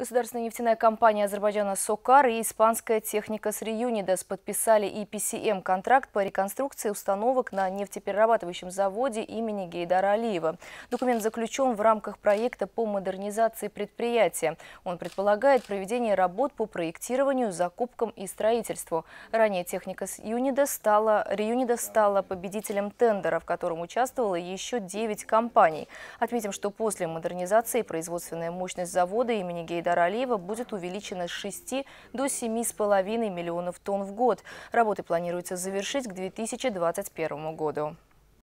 Государственная нефтяная компания Азербайджана «Сокар» и испанская техника «Сриюнидес» подписали EPCM-контракт эм» по реконструкции установок на нефтеперерабатывающем заводе имени Гейдара Алиева. Документ заключен в рамках проекта по модернизации предприятия. Он предполагает проведение работ по проектированию, закупкам и строительству. Ранее техника «Сриюнидес» стала, «Риюнидес» стала победителем тендера, в котором участвовало еще 9 компаний. Отметим, что после модернизации производственная мощность завода имени Гейдара Гайдара Алиева будет увеличена с 6 до 7,5 миллионов тонн в год. Работы планируется завершить к 2021 году.